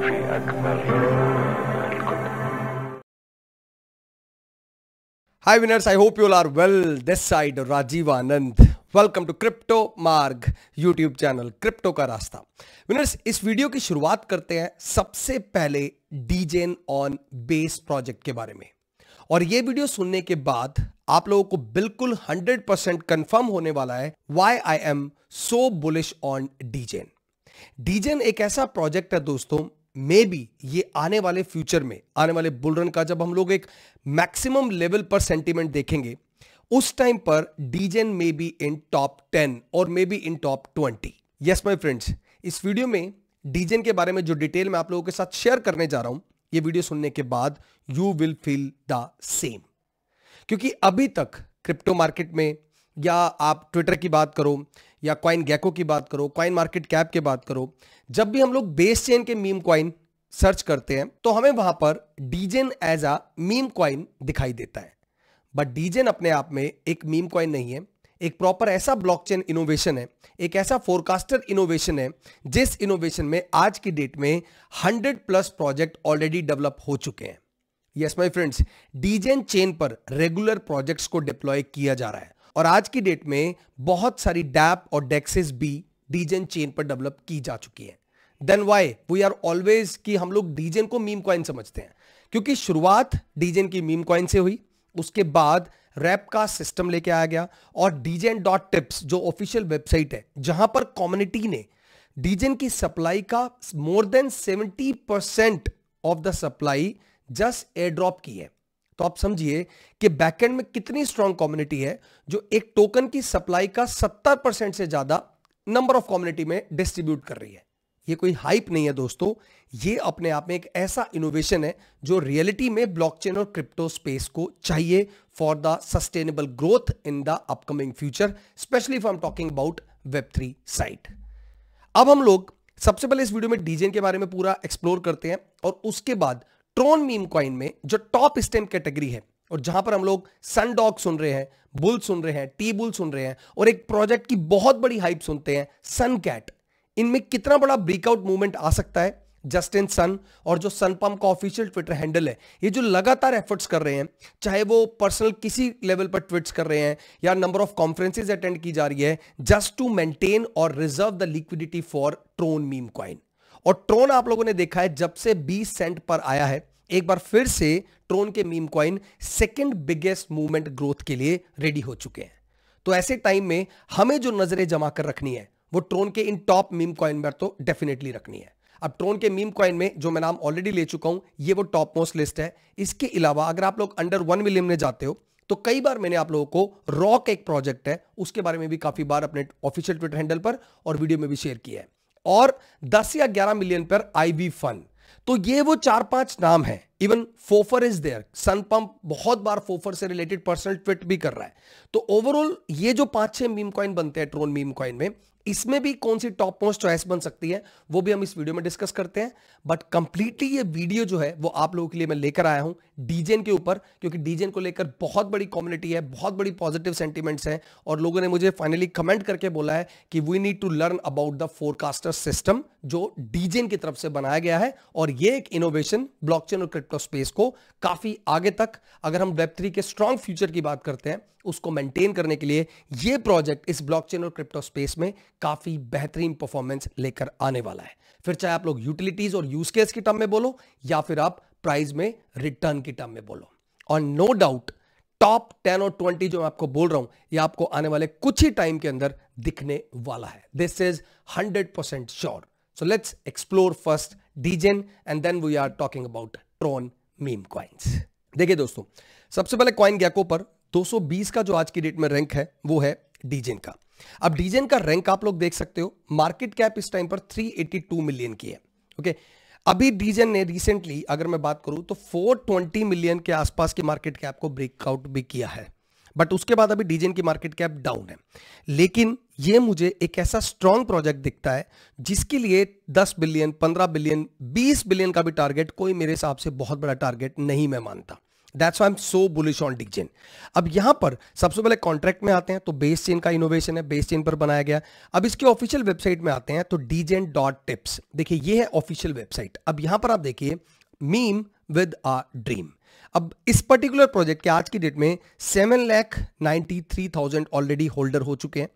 في أكمله Hi winners, I hope you all are well. This side Rajiv Anand. Welcome to crypto Marg YouTube channel crypto का रास्ता winners इस video की शुरुआत करते हैं सबसे पहले डीजेन ऑन बेस प्रोजेक्ट के बारे में और ये वीडियो सुनने के बाद आप लोगों को बिल्कुल 100 परसेंट कन्फर्म होने वाला है why I am so bullish on degen degen एक ऐसा प्रोजेक्ट है दोस्तों मे बी ये आने वाले फ्यूचर में आने वाले बुलरन का जब हम लोग एक मैक्सिमम लेवल पर सेंटीमेंट देखेंगे उस टाइम पर degen may be in top ten और may be in top twenty yes my friends इस वीडियो में डीजेन के बारे में जो डिटेल मैं आप लोगों के साथ शेयर करने जा रहा हूं ये वीडियो सुनने के बाद you will feel the same क्योंकि अभी तक क्रिप्टो मार्केट में या आप ट्विटर की बात करो या क्वाइन गैको की बात करो क्वाइन मार्केट कैप की बात करो जब भी हम लोग बेस चेन के मीम क्वाइन सर्च करते हैं तो हमें वहां पर degen as a meme coin दिखाई देता है बट डीजेन अपने आप में एक मीम क्वाइन नहीं है एक प्रॉपर ऐसा ब्लॉकचेन इनोवेशन है एक ऐसा फोरकास्टर इनोवेशन है जिस इनोवेशन में आज की डेट में 100 प्लस प्रोजेक्ट ऑलरेडी डेवलप हो चुके हैं yes my friends degen chain पर रेगुलर प्रोजेक्ट्स को डिप्लॉय किया जा रहा है और आज की डेट में बहुत सारी डैप और डेक्सेस भी डीजेन चेन पर डेवलप की जा चुकी है then why we are always कि हम लोग डीजेन को मीम कॉइन समझते हैं क्योंकि शुरुआत डीजेन की मीम कॉइन से हुई उसके बाद रैप का सिस्टम लेके आया गया और डीजेन डॉट टिप्स जो ऑफिशियल वेबसाइट है जहां पर कम्युनिटी ने डीजेन की सप्लाई का more than 70 percent of the supply just air drop की है तो आप समझिए कि बैकएंड में कितनी स्ट्रांग कम्युनिटी है जो एक टोकन की सप्लाई का 70 परसेंट से ज्यादा नंबर ऑफ कम्युनिटी में डिस्ट्रीब्यूट कर रही है ये कोई हाइप नहीं है दोस्तों ये अपने आप में एक ऐसा इनोवेशन है जो रियलिटी में ब्लॉकचेन और क्रिप्टो स्पेस को चाहिए for the sustainable growth in the upcoming future specially for am talking about web three site अब हम लोग सबसे पहले इस वीडियो में डीजेन के बारे में पूरा एक्सप्लोर करते हैं और उसके बाद ट्रोन मीम कॉइन में जो टॉप स्टेम कैटेगरी है और जहां पर हम लोग सन डॉग सुन रहे हैं बुल सुन रहे हैं टी बुल सुन रहे हैं और एक प्रोजेक्ट की बहुत बड़ी हाइप सुनते हैं सन कैट इनमें कितना बड़ा ब्रेकआउट मूवमेंट आ सकता है जस्टिन सन और जो सन पंप का ऑफिशियल ट्विटर हैंडल है ये जो लगातार एफर्ट्स कर रहे हैं चाहे वो पर्सनल किसी लेवल पर ट्वीट्स कर रहे हैं या नंबर ऑफ कॉन्फ्रेंसेज अटेंड की जा रही है जस्ट टू मेंटेन और reserve the liquidity for Tron meme coin और ट्रोन आप लोगों ने देखा है जब से 20 सेंट पर आया है एक बार फिर से ट्रोन के meme coin second biggest movement growth के लिए रेडी हो चुके हैं तो ऐसे टाइम में हमें जो नजरें जमा कर रखनी है वो ट्रोन के इन टॉप मीम कॉइन पर तो डेफिनेटली रखनी है अब ट्रोन के मीम कॉइन में जो मैं नाम ऑलरेडी ले चुका हूं ये वो टॉप मोस्ट लिस्ट है इसके अलावा अगर आप लोग अंडर वन मिलियन में जाते हो तो कई बार मैंने आप लोगों को रॉक एक प्रोजेक्ट है उसके बारे में भी काफी बार अपने ऑफिशियल ट्विटर हैंडल पर और वीडियो में भी शेयर किया है और 10 या 11 मिलियन पर आई बी फन तो ये वो चार पांच नाम हैं even Fofar is there SunPump बहुत बार फोफर से रिलेटेड पर्सनल ट्विट भी कर रहा है तो ओवरऑल ये जो पांच छह मीम कॉइन बनते हैं ट्रोन मीम कॉइन में इसमें भी कौन सी टॉप मोस्ट चॉइस बन सकती है वो भी हम इस वीडियो में डिस्कस करते हैं बट कंप्लीटली ये वीडियो जो है वो आप लोगों के लिए मैं लेकर आया हूं डीजेन के ऊपर क्योंकि डीजेन को लेकर बहुत बड़ी कम्युनिटी है बहुत बड़ी पॉजिटिव सेंटीमेंट्स हैं और लोगों ने मुझे फाइनली कमेंट करके बोला है कि we need to learn about the Farcaster system जो डीजेन की तरफ से बनाया गया है और ये एक इनोवेशन ब्लॉकचेन और क्रिप्टो क्रिप्टो स्पेस को काफी आगे तक अगर हम वेब थ्री के स्ट्रॉन्ग फ्यूचर की बात करते हैं उसको मेंटेन करने के लिए ये प्रोजेक्ट इस ब्लॉकचेन और क्रिप्टो स्पेस में काफी बेहतरीन परफॉर्मेंस लेकर आने वाला है फिर चाहे आप लोग यूटिलिटीज और यूज केस की टर्म में बोलो या फिर आप प्राइस में रिटर्न की टर्म में बोलो और नो डाउट टॉप टेन और ट्वेंटी जो मैं आपको बोल रहा हूं ये आपको आने वाले कुछ ही टाइम के अंदर दिखने वाला है this is hundred percent sure so let's explore first Degen and then we are talking about Tron meme coins देखिए दोस्तों सबसे पहले क्वाइन गैको पर 220 का जो आज की डेट में रैंक है वो है डीजेन का अब डीजेन का रैंक आप लोग देख सकते हो मार्केट कैप इस टाइम पर 382 मिलियन की है ओके अभी डीजेन ने रिसेंटली अगर मैं बात करूं तो 420 मिलियन के आसपास की मार्केट कैप को ब्रेकआउट भी किया है बट उसके बाद अभी डीजेन की मार्केट कैप डाउन है लेकिन ये मुझे एक ऐसा स्ट्रांग प्रोजेक्ट दिखता है जिसके लिए 10 बिलियन 15 बिलियन 20 बिलियन का भी टारगेट कोई मेरे हिसाब से बहुत बड़ा टारगेट नहीं मैं मानता that's I am so bullish on Degen अब यहां पर सबसे पहले कॉन्ट्रैक्ट में आते हैं तो बेस चेन का इनोवेशन है बेस चेन पर बनाया गया अब इसके ऑफिशियल वेबसाइट में आते हैं तो डीजेन डॉट टिप्स देखिए ये है ऑफिशियल वेबसाइट अब यहां पर आप देखिए मीम विद आ ड्रीम अब इस पर्टिकुलर प्रोजेक्ट के आज की डेट में seven lakh ninety three thousand already holder हो चुके हैं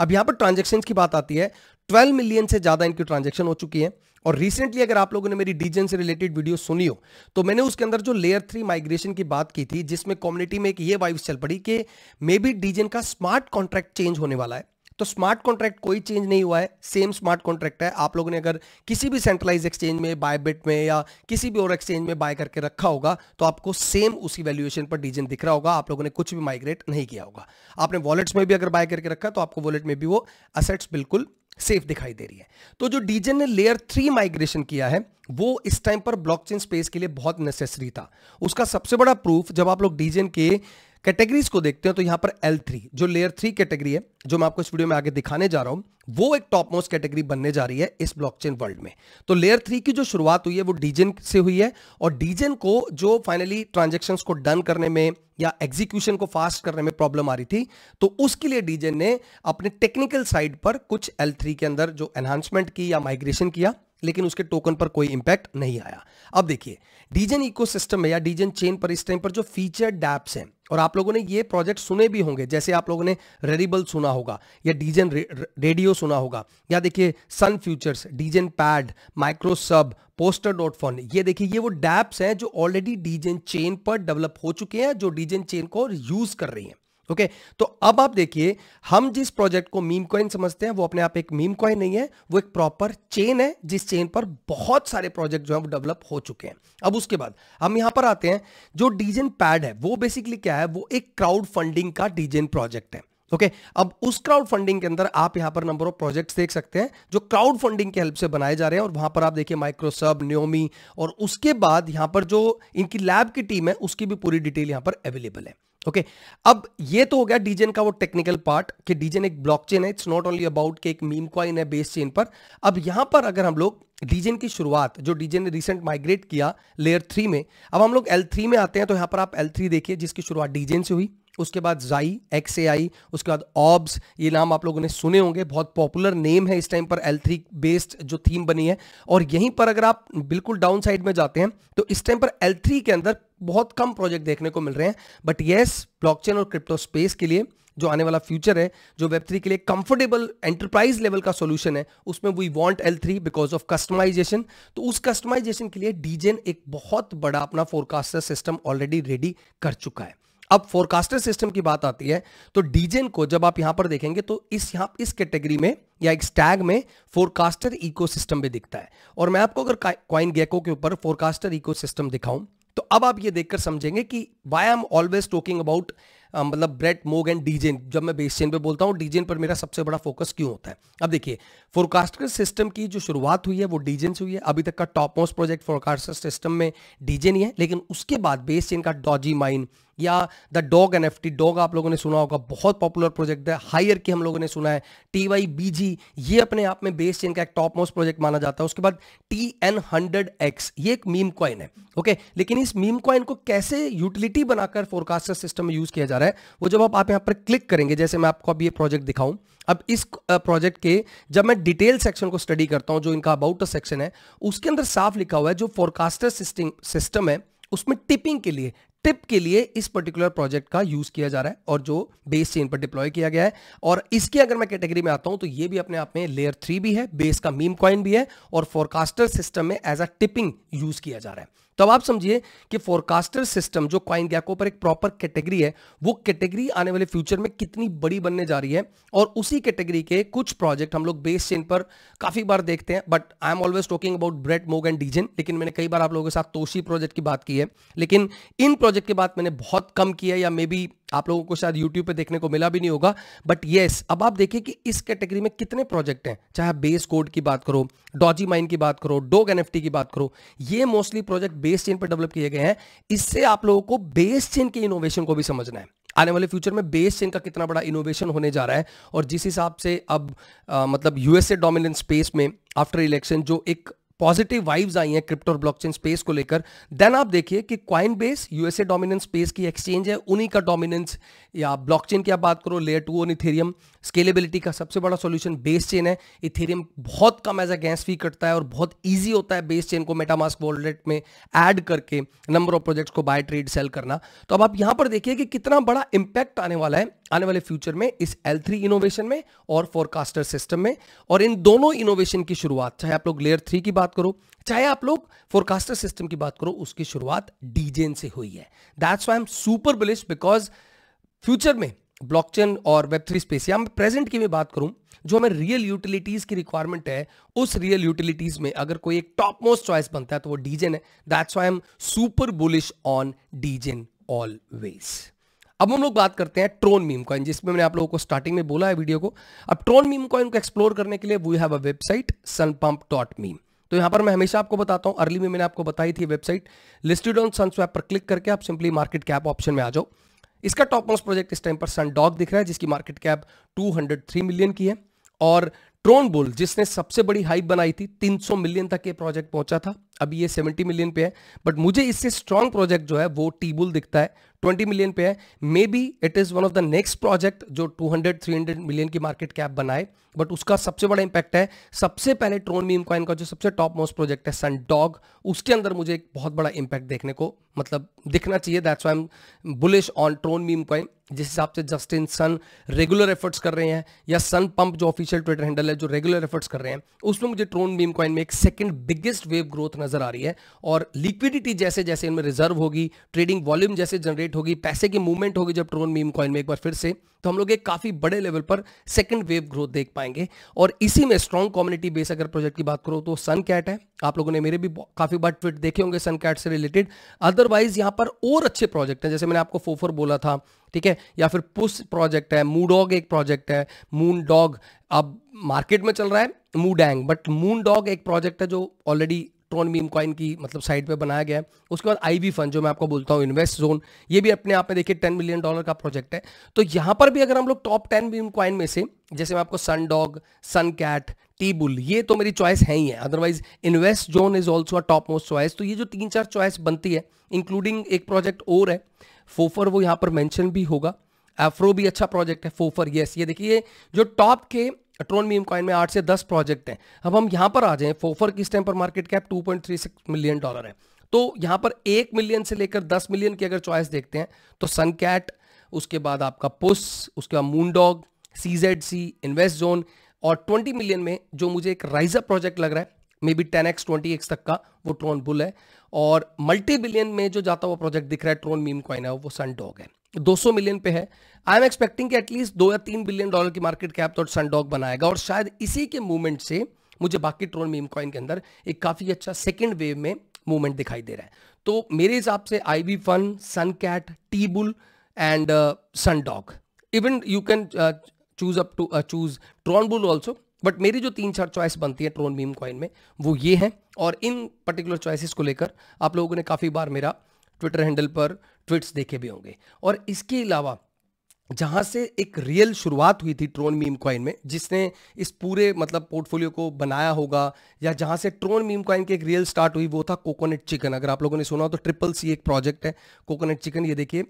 अब यहां पर ट्रांजेक्शन की बात आती है ट्वेल्व मिलियन से ज़्यादा इनकी ट्रांजेक्शन हो चुकी है और रिसेंटली अगर आप लोगों ने मेरी डीजन से रिलेटेड वीडियो सुनी हो तो मैंने उसके अंदर जो लेयर थ्री माइग्रेशन की बात की थी जिसमें कम्युनिटी में एक ये वाइब्स चल पड़ी कि मे बी डीजन का स्मार्ट कॉन्ट्रैक्ट चेंज होने वाला है तो स्मार्ट कॉन्ट्रैक्ट कोई चेंज नहीं हुआ है सेम स्मार्ट कॉन्ट्रैक्ट है आप लोगों ने अगर किसी भी सेंट्रलाइज एक्सचेंज में बाय बिट में या किसी भी और एक्सचेंज में बाय करके रखा होगा तो आपको सेम उसी वैल्यूएशन पर डीजन दिख रहा होगा आप लोगों ने कुछ भी माइग्रेट नहीं किया होगा आपने वॉलेट्स में भी अगर बाय करके रखा तो आपको वॉलेट में भी वो असेट्स बिल्कुल सेफ दिखाई दे रही है तो जो डीजन ने लेयर थ्री माइग्रेशन किया है वो इस टाइम पर ब्लॉकचेन स्पेस के लिए बहुत नेसेसरी था उसका सबसे बड़ा प्रूफ जब आप लोग डीजन के कैटेगरीज को देखते हैं तो यहां पर L3 जो लेयर थ्री कैटेगरी है जो मैं आपको इस वीडियो में आगे दिखाने जा रहा हूं वो एक टॉप मोस्ट कैटेगरी बनने जा रही है इस ब्लॉकचेन वर्ल्ड में तो लेयर थ्री की जो शुरुआत हुई है वो डीजन से हुई है और डीजन को जो फाइनली ट्रांजेक्शन को डन करने में या एग्जीक्यूशन को फास्ट करने में प्रॉब्लम आ रही थी तो उसके लिए डीजन ने अपने टेक्निकल साइड पर कुछ एल के अंदर जो एनहांसमेंट की या माइग्रेशन किया लेकिन उसके टोकन पर कोई इंपैक्ट नहीं आया अब देखिए डीजन इकोसिस्टम में या डीजन चेन पर इस टाइम पर जो फीचर डैप्स हैं और आप लोगों ने ये प्रोजेक्ट सुने भी होंगे जैसे आप लोगों ने रेडिबल सुना होगा या डीजन रे, रेडियो सुना होगा या देखिए Sun futures Degen pad microsub poster dot phone ये देखिए ये वो डैप्स हैं जो ऑलरेडी डीजन चेन पर डेवलप हो चुके हैं जो डीजन चेन को यूज कर रही है ओके okay, तो अब आप देखिए हम जिस प्रोजेक्ट को मीम कॉइन समझते हैं वो अपने आप एक मीम कॉइन नहीं है वो एक प्रॉपर चेन है जिस चेन पर बहुत सारे प्रोजेक्ट जो है वो डेवलप हो चुके हैं अब उसके बाद हम यहां पर आते हैं जो डीजेन पैड है वो बेसिकली क्या है वो एक क्राउड फंडिंग का डीजेन प्रोजेक्ट है ओके okay, अब उस क्राउड फंडिंग के अंदर आप यहां पर नंबर ऑफ प्रोजेक्ट्स देख सकते हैं जो क्राउड फंडिंग के हेल्प से बनाए जा रहे हैं और वहां पर आप देखिए माइक्रोसब न्योमी और उसके बाद यहां पर जो इनकी लैब की टीम है उसकी भी पूरी डिटेल यहां पर अवेलेबल है ओके okay, अब ये तो हो गया डीजेन का वो टेक्निकल पार्ट कि डीजेन एक ब्लॉकचेन है इट्स नॉट ओनली अबाउट कि एक मीम क्वाइन है बेस चेन पर अब यहां पर अगर हम लोग डीजेन की शुरुआत जो डीजेन ने रिसेंट माइग्रेट किया लेयर थ्री में अब हम लोग एल थ्री में आते हैं तो यहां पर आप एल थ्री देखिए जिसकी शुरुआत डीजेन से हुई उसके बाद जाई एक्स ए आई उसके बाद ऑब्स ये नाम आप लोगों ने सुने होंगे बहुत पॉपुलर नेम है इस टाइम पर एल थ्री बेस्ड जो थीम बनी है और यहीं पर अगर आप बिल्कुल डाउन साइड में जाते हैं तो इस टाइम पर एल थ्री के अंदर बहुत कम प्रोजेक्ट देखने को मिल रहे हैं बट येस ब्लॉकचेन और क्रिप्टो स्पेस के लिए जो आने वाला फ्यूचर है जो वेब थ्री के लिए कंफर्टेबल एंटरप्राइज लेवल का सॉल्यूशन है उसमें we want L three because of customization तो उस कस्टमाइजेशन के लिए डीजेन एक बहुत बड़ा अपना फोरकास्टर सिस्टम ऑलरेडी रेडी कर चुका है अब फोरकास्टर सिस्टम की बात आती है तो डीजेन को जब आप यहां पर देखेंगे तो इस यहां इस कैटेगरी में या एक टैग में फोरकास्टर इकोसिस्टम भी दिखता है और मैं आपको अगर क्वाइन गेको के ऊपर फोरकास्टर इकोसिस्टम दिखाऊं तो अब आप ये देखकर समझेंगे कि why am always talking about मतलब ब्रेड मोग एंड डीजेन जब मैं बेस चेन पर बोलता हूँ डीजेन पर मेरा सबसे बड़ा फोकस क्यों होता है अब देखिए फोरकास्टर सिस्टम की जो शुरुआत हुई है वो डीजेन से हुई है अभी तक का top most project Farcaster system में डीजेन ही है लेकिन उसके बाद बेस चेन का डॉजी माइन या द डॉग एन डॉग आप लोगों ने सुना होगा बहुत पॉपुलर प्रोजेक्ट है हायर की हम लोगों ने सुना है टी वाई बी जी ये अपने आप में बेस चेन का एक टॉप मोस्ट प्रोजेक्ट माना जाता है उसके बाद टी एन हंड्रेड एक्स ये एक मीम कॉइन है ओके लेकिन इस मीम कॉइन को कैसे यूटिलिटी बनाकर फोरकास्टर सिस्टम में यूज किया जा रहा है वो जब आप यहां पर क्लिक करेंगे जैसे मैं आपको अब ये प्रोजेक्ट दिखाऊं अब इस प्रोजेक्ट के जब मैं डिटेल सेक्शन को स्टडी करता हूं जो इनका अबाउट सेक्शन है उसके अंदर साफ लिखा हुआ है जो फोरकास्टर सिस्टम है उसमें टिपिंग के लिए टिप के लिए इस पर्टिकुलर प्रोजेक्ट का यूज किया जा रहा है और जो बेस चेन पर डिप्लॉय किया गया है और इसकी अगर मैं कैटेगरी में आता हूं तो ये भी अपने आप में लेयर थ्री भी है बेस का मीम कॉइन भी है और फोरकास्टर सिस्टम में एज अ टिपिंग यूज किया जा रहा है तो अब आप समझिए कि फोरकास्टर सिस्टम जो क्वाइन गैको पर एक प्रॉपर कैटेगरी है वो कैटेगरी आने वाले फ्यूचर में कितनी बड़ी बनने जा रही है और उसी कैटेगरी के कुछ प्रोजेक्ट हम लोग बेस चेन पर काफी बार देखते हैं but I am always talking about Brett Mog and Degen लेकिन मैंने कई बार आप लोगों के साथ तोशी प्रोजेक्ट की बात की है लेकिन इन प्रोजेक्ट की बात मैंने बहुत कम किया या मे बी आप लोगों को शायद यूट्यूब पे देखने को मिला भी नहीं होगा बट येस अब आप देखिए कि इस कैटेगरी में कितने प्रोजेक्ट हैं चाहे बेस कोड की बात करो डॉजी माइन की बात करो डोग एन की बात करो ये मोस्टली प्रोजेक्ट बेस चेन पर डेवलप किए गए हैं इससे आप लोगों को बेस चेन के इनोवेशन को भी समझना है आने वाले फ्यूचर में बेस चेन का कितना बड़ा इनोवेशन होने जा रहा है और जिस हिसाब से अब आ, मतलब यूएसए डोमिनेंट स्पेस में आफ्टर इलेक्शन जो एक पॉजिटिव वाइव्स आई हैं क्रिप्टो और ब्लॉकचेन स्पेस को लेकर देन आप देखिए कि Coinbase USA dominance space की एक्सचेंज है उन्हीं का डोमिनेंस या ब्लॉकचेन की आप बात करो लेयर टू और इथेरियम स्केलेबिलिटी का सबसे बड़ा सॉल्यूशन बेस चेन है इथेरियम बहुत कम एज अ गैस फी कटता है और बहुत ईजी होता है बेस चेन को मेटामास्क वॉलेट में एड करके नंबर ऑफ प्रोजेक्ट्स को बाय ट्रेड सेल करना तो अब आप यहां पर देखिए कि कितना बड़ा इंपैक्ट आने वाला है आने वाले फ्यूचर में इस L3 इनोवेशन में और फोरकास्टर सिस्टम में और इन दोनों इनोवेशन की शुरुआत चाहे आप लोग लेयर थ्री की बात करो चाहे आप लोग फोरकास्टर सिस्टम की बात करो उसकी शुरुआत डीजेन से हुई है that's why am super bullish because future में ब्लॉकचेन और वेब थ्री स्पेस या मैं प्रेजेंट की भी बात करूं जो हमें रियल यूटिलिटीज की रिक्वायरमेंट है उस रियल यूटिलिटीज में अगर कोई एक टॉप मोस्ट चॉइस बनता है तो वो डीजेन है that's why am super bullish on Degen always अब हम लोग बात करते हैं ट्रोन मीम कॉइन जिसमें मैंने आप लोगों को स्टार्टिंग में बोला है वीडियो को अब ट्रोन मीम कॉइन को एक्सप्लोर करने के लिए we have a website SunPump dot meme तो यहां पर मैं हमेशा आपको बताता हूं अर्ली में मैंने आपको बताई थी website listed on SunSwap पर क्लिक करके आप सिंपली मार्केट कैप ऑप्शन में आ जाओ इसका टॉप मोस्ट प्रोजेक्ट इस टाइम पर सन डॉग दिख रहा है जिसकी मार्केट कैप 203 मिलियन की है और ट्रोन बुल जिसने सबसे बड़ी हाइप बनाई थी 300 मिलियन तक ये प्रोजेक्ट पहुंचा था अभी ये 70 मिलियन पे है बट मुझे इससे स्ट्रॉन्ग प्रोजेक्ट जो है वो टीबुल दिखता है ट्वेंटी मिलियन पे है maybe it is one of the next project जो two hundred three hundred million की मार्केट कैप बनाए बट उसका सबसे बड़ा इंपैक्ट है सबसे पहले ट्रोन मीम कॉइन का जो सबसे टॉप मोस्ट प्रोजेक्ट है सन डॉग उसके अंदर मुझे एक बहुत बड़ा इंपैक्ट देखने को मतलब दिखना चाहिए that's why am bullish on Tron meme coin जिस हिसाब से जस्टिन सन रेगुलर एफर्ट्स कर रहे हैं या सन पंप जो ऑफिशियल ट्विटर हैंडल है जो रेगुलर एफर्ट्स कर रहे हैं उसमें मुझे ट्रोन मीम कॉइन में एक सेकंड बिगेस्ट वेव ग्रोथ नजर आ रही है और लिक्विडिटी जैसे जैसे इनमें रिजर्व होगी ट्रेडिंग वॉल्यूम जैसे जनरेट मार्केट होगी पैसे की मूवमेंट होगी जब ट्रोन मीम कॉइन में एक बार फिर से तो हम लोग एक काफ़ी बड़े लेवल पर सेकंड वेव ग्रोथ देख पाएंगे और इसी में स्ट्रॉन्ग कम्युनिटी बेस अगर प्रोजेक्ट की बात करो तो सन कैट है आप लोगों ने मेरे भी काफ़ी बार ट्वीट देखे होंगे सन कैट से रिलेटेड अदरवाइज यहां पर और अच्छे प्रोजेक्ट हैं जैसे मैंने आपको फोफर बोला था ठीक है या फिर पुस प्रोजेक्ट है मूडॉग एक प्रोजेक्ट है मून डॉग अब मार्केट में चल रहा है मूडैंग बट मून डॉग एक प्रोजेक्ट है जो ऑलरेडी ट्रोन मीम कॉइन की मतलब साइड पे बनाया गया है उसके बाद आई वी फंड जो मैं आपको बोलता हूँ इन्वेस्ट जोन ये भी अपने आप में देखिए टेन मिलियन डॉलर का प्रोजेक्ट है तो यहाँ पर भी अगर हम लोग टॉप टेन मीम कॉइन में से जैसे मैं आपको SunDog SunCat T bull ये तो मेरी चॉइस है ही है otherwise Invest Zone is also a top most choice तो ये जो तीन चार चॉइस बनती है इंक्लूडिंग एक प्रोजेक्ट और है फोफर वो यहाँ पर मैंशन भी होगा एफ्रो भी अच्छा प्रोजेक्ट है फोफर येस ये देखिए जो टॉप के अट्रोन मीम कॉइन में आठ से दस प्रोजेक्ट हैं अब हम यहाँ पर आ जाएं फोफर की इस टाइम पर मार्केट कैप 2.36 मिलियन डॉलर है तो यहाँ पर एक मिलियन से लेकर दस मिलियन की अगर चॉइस देखते हैं तो सन कैट उसके बाद आपका पुस उसके बाद Moon Dog C Z C Invest Zone और 20 मिलियन में जो मुझे एक राइजअप प्रोजेक्ट लग रहा है maybe ten X twenty X तक का वो ट्रोन बुल है और मल्टी बिलियन में जो जाता हुआ प्रोजेक्ट दिख रहा है ट्रोन मीम कॉइन है वो सन डॉग है 200 मिलियन पे है आई एम एक्सपेक्टिंग कि एटलीस्ट दो या तीन बिलियन डॉलर की मार्केट कैप तो सनडॉग बनाएगा और शायद इसी के मूवमेंट से मुझे बाकी ट्रोन मीम कॉइन के अंदर एक काफ़ी अच्छा सेकेंड वेव में मूवमेंट दिखाई दे रहा है तो मेरे हिसाब से I we fun SunCat T bull and SunDog even you can choose up to choose Tron bull also but मेरी जो तीन चार चॉइस बनती है ट्रोन मीम कॉइन में वो ये हैं और इन पर्टिकुलर चॉइसिस को लेकर आप लोगों ने काफ़ी बार मेरा ट्विटर हैंडल पर ट्वीट्स देखे भी होंगे और इसके अलावा जहाँ से एक रियल शुरुआत हुई थी ट्रोन मीम कॉइन में जिसने इस पूरे मतलब पोर्टफोलियो को बनाया होगा या जहाँ से ट्रोन मीम कॉइन की एक रियल स्टार्ट हुई वो था कोकोनट चिकन अगर आप लोगों ने सुना हो तो ट्रिपल सी एक प्रोजेक्ट है कोकोनट चिकन ये देखिए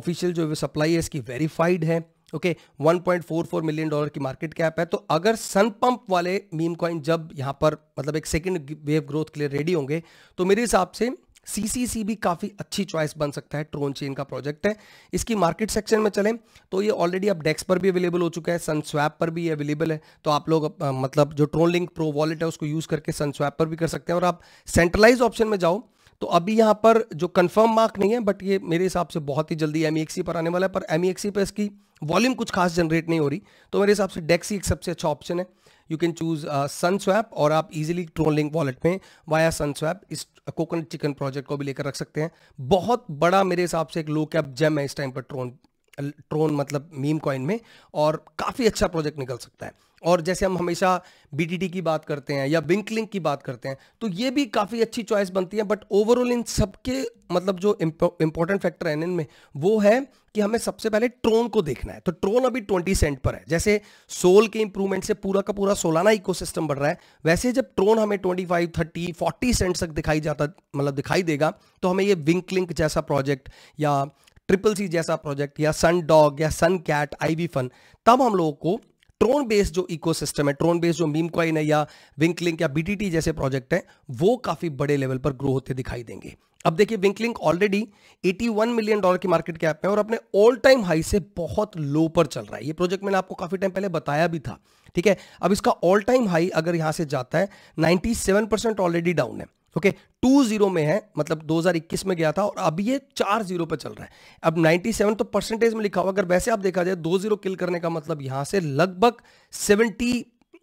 ऑफिशियल जो सप्लाई है इसकी वेरीफाइड है ओके okay, 1.44 मिलियन डॉलर की मार्केट कैप है तो अगर सन पंप वाले मीम कॉइन जब यहाँ पर मतलब एक सेकेंड वेव ग्रोथ के लिए रेडी होंगे तो मेरे हिसाब से सी भी काफ़ी अच्छी चॉइस बन सकता है ट्रोन चेन का प्रोजेक्ट है इसकी मार्केट सेक्शन में चलें तो ये ऑलरेडी अब डेक्स पर भी अवेलेबल हो चुका है सनस्वैप पर भी अवेलेबल है तो आप लोग मतलब जो ट्रोन लिंक प्रो वॉलेट है उसको यूज़ करके सनस्वैप पर भी कर सकते हैं और आप सेंट्रलाइज ऑप्शन में जाओ तो अभी यहाँ पर जो कंफर्म मार्क नहीं है बट ये मेरे हिसाब से बहुत ही जल्दी एम e पर आने वाला है पर एम e पर इसकी वॉल्यूम कुछ खास जनरेट नहीं हो रही तो मेरे हिसाब से डेक्सी एक सबसे अच्छा ऑप्शन है you can choose SunSwap और आप इजीली ट्रोलिंग वॉलेट में वाया सन स्वैप इस कोकोनट चिकन प्रोजेक्ट को भी लेकर रख सकते हैं बहुत बड़ा मेरे हिसाब से एक लो कैप जेम है इस टाइम पर ट्रोन ट्रोन मतलब मीम कॉइन में और काफ़ी अच्छा प्रोजेक्ट निकल सकता है और जैसे हम हमेशा बी की बात करते हैं या बिंकलिंग की बात करते हैं तो ये भी काफ़ी अच्छी चॉइस बनती है बट ओवरऑल इन सबके मतलब जो इम्पोर्टेंट फैक्टर है इनमें वो है कि हमें सबसे पहले ट्रोन को देखना है तो ट्रोन अभी ट्वेंटी सेंट पर है जैसे सोल के इंप्रूवमेंट से पूरा का पूरा सोलाना इकोसिस्टम बढ़ रहा है वैसे जब ट्रोन हमें twenty five thirty forty cent तक दिखाई जाता मतलब दिखाई देगा तो हमें ये विंकलिंक जैसा प्रोजेक्ट या ट्रिपल सी जैसा प्रोजेक्ट या सन डॉग या सन कैट आईवी फन तब हम लोगों को ट्रोन बेस्ड जो इकोसिस्टम है ट्रोन बेस्ड जो मीम कॉइन है या विंकलिंक या बीटीटी जैसे प्रोजेक्ट हैं वो काफ़ी बड़े लेवल पर ग्रो होते दिखाई देंगे अब देखिए विंकलिंक ऑलरेडी 81 मिलियन डॉलर की मार्केट कैप में और अपने ऑल टाइम हाई से बहुत लो पर चल रहा है ये प्रोजेक्ट मैंने आपको काफ़ी टाइम पहले बताया भी था ठीक है अब इसका ऑल टाइम हाई अगर यहां से जाता है 97 परसेंट ऑलरेडी डाउन है ओके टू जीरो में है मतलब 2021 में गया था और अब ये चार जीरो पे चल रहा है अब 97 तो परसेंटेज में लिखा हुआ अगर वैसे आप देखा जाए दो जीरो किल करने का मतलब यहां से लगभग 70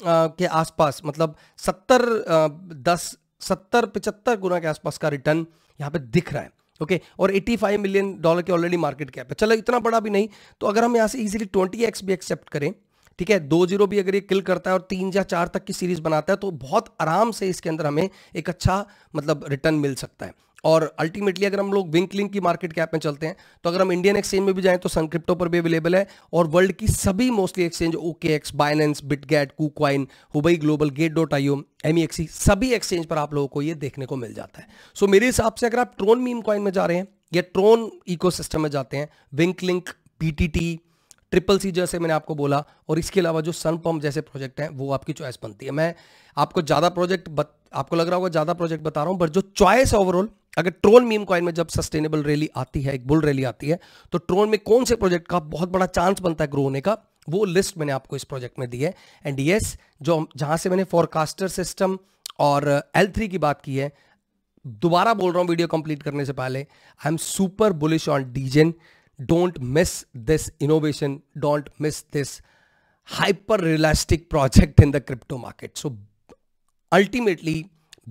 के आसपास मतलब 70 दस सत्तर पिचहत्तर गुना के आसपास का रिटर्न यहां पे दिख रहा है ओके okay, और 85 मिलियन डॉलर के ऑलरेडी मार्केट कैप है चलो इतना बड़ा भी नहीं तो अगर हम यहाँ से इजीली एक्स भी एक्सेप्ट करें ठीक है दो जीरो भी अगर ये किल करता है और तीन या चार तक की सीरीज बनाता है तो बहुत आराम से इसके अंदर हमें एक अच्छा मतलब रिटर्न मिल सकता है और अल्टीमेटली अगर हम लोग विंकलिंग की मार्केट कैप में चलते हैं तो अगर हम इंडियन एक्सचेंज में भी जाएं तो संक्रिप्टो पर भी अवेलेबल है और वर्ल्ड की सभी mostly exchange OKX Binance Bitget KuCoin Huobi global Gate dot IO M सभी एक्सचेंज पर आप लोगों को ये देखने को मिल जाता है सो so, मेरे हिसाब से अगर आप ट्रोन मीम कॉइन में जा रहे हैं या ट्रोन इकोसिस्टम में जाते हैं WINkLink PTT triple C जैसे मैंने आपको बोला और इसके अलावा जो सन पम्प जैसे प्रोजेक्ट हैं वो आपकी चॉइस बनती है मैं आपको ज़्यादा प्रोजेक्ट बत, आपको लग रहा होगा ज़्यादा प्रोजेक्ट बता रहा हूँ बट जो चॉइस ओवरऑल अगर ट्रोन मीम कॉइन में जब सस्टेनेबल रैली आती है एक बुल रैली आती है तो ट्रोन में कौन से प्रोजेक्ट का बहुत बड़ा चांस बनता है ग्रो होने का वो लिस्ट मैंने आपको इस प्रोजेक्ट में दी है एंड येस जो जहाँ से मैंने फॉरकास्टर सिस्टम और एल थ्री की बात की है दोबारा बोल रहा हूँ वीडियो कंप्लीट करने से पहले I am super bullish on Degen don't miss this innovation don't miss this hyper realistic project in the crypto market so ultimately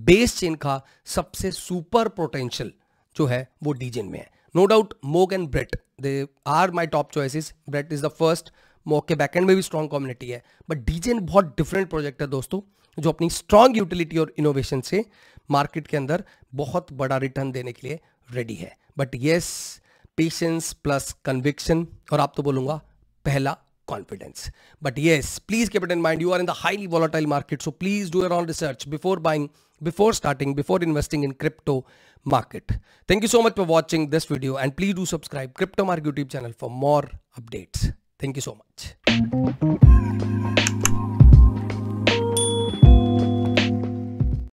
Base chain का सबसे सुपर पोटेंशियल जो है वो डीजेन में है no doubt Mog and Brett they are my top choices Brett is the first Mog के backend में भी स्ट्रॉन्ग कम्युनिटी है बट डीजेन बहुत डिफरेंट प्रोजेक्ट है दोस्तों जो अपनी स्ट्रॉन्ग यूटिलिटी और इनोवेशन से मार्केट के अंदर बहुत बड़ा रिटर्न देने के लिए रेडी है but yes yes, patience plus conviction और आप तो बोलूंगा पहला confidence but yes please keep it and mind you are in the highly volatile market so please do uh own research before buying before starting before investing in crypto market thank you so much for watching this video and please do subscribe crypto market YouTube channel for more updates thank you so much